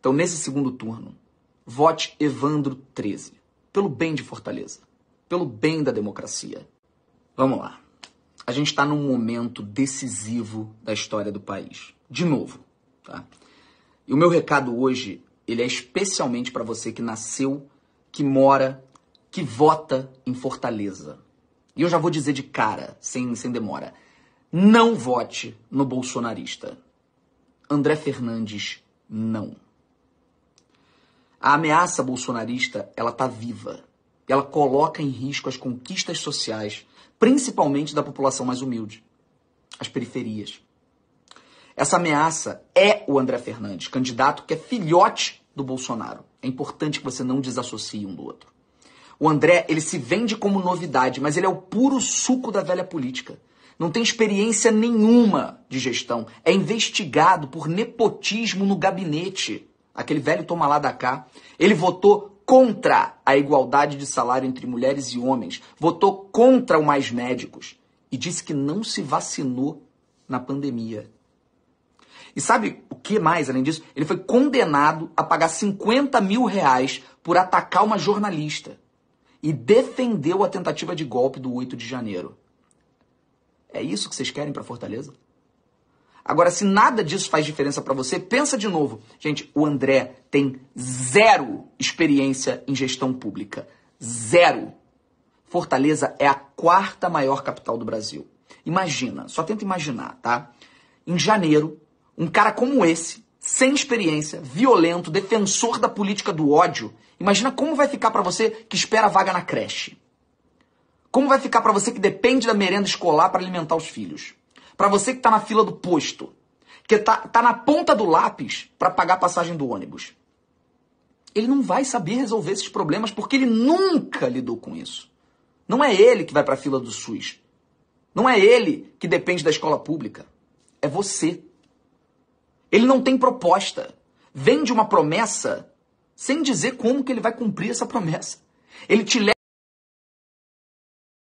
Então, nesse segundo turno, vote Evandro 13, pelo bem de Fortaleza, pelo bem da democracia. Vamos lá. A gente está num momento decisivo da história do país. De novo, tá? E o meu recado hoje, ele é especialmente para você que nasceu, que mora, que vota em Fortaleza. E eu já vou dizer de cara, sem, sem demora. Não vote no bolsonarista. André Fernandes, não. A ameaça bolsonarista, ela tá viva. E ela coloca em risco as conquistas sociais, principalmente da população mais humilde, as periferias. Essa ameaça é o André Fernandes, candidato que é filhote do Bolsonaro. É importante que você não desassocie um do outro. O André, ele se vende como novidade, mas ele é o puro suco da velha política. Não tem experiência nenhuma de gestão. É investigado por nepotismo no gabinete aquele velho toma lá da cá, ele votou contra a igualdade de salário entre mulheres e homens, votou contra o mais médicos e disse que não se vacinou na pandemia. E sabe o que mais além disso? Ele foi condenado a pagar 50 mil reais por atacar uma jornalista e defendeu a tentativa de golpe do 8 de janeiro. É isso que vocês querem para Fortaleza? Agora, se nada disso faz diferença para você, pensa de novo. Gente, o André tem zero experiência em gestão pública. Zero. Fortaleza é a quarta maior capital do Brasil. Imagina, só tenta imaginar, tá? Em janeiro, um cara como esse, sem experiência, violento, defensor da política do ódio, imagina como vai ficar para você que espera vaga na creche. Como vai ficar para você que depende da merenda escolar para alimentar os filhos? Para você que está na fila do posto, que está tá na ponta do lápis para pagar a passagem do ônibus. Ele não vai saber resolver esses problemas porque ele nunca lidou com isso. Não é ele que vai para a fila do SUS. Não é ele que depende da escola pública. É você. Ele não tem proposta. Vende uma promessa sem dizer como que ele vai cumprir essa promessa. Ele te leva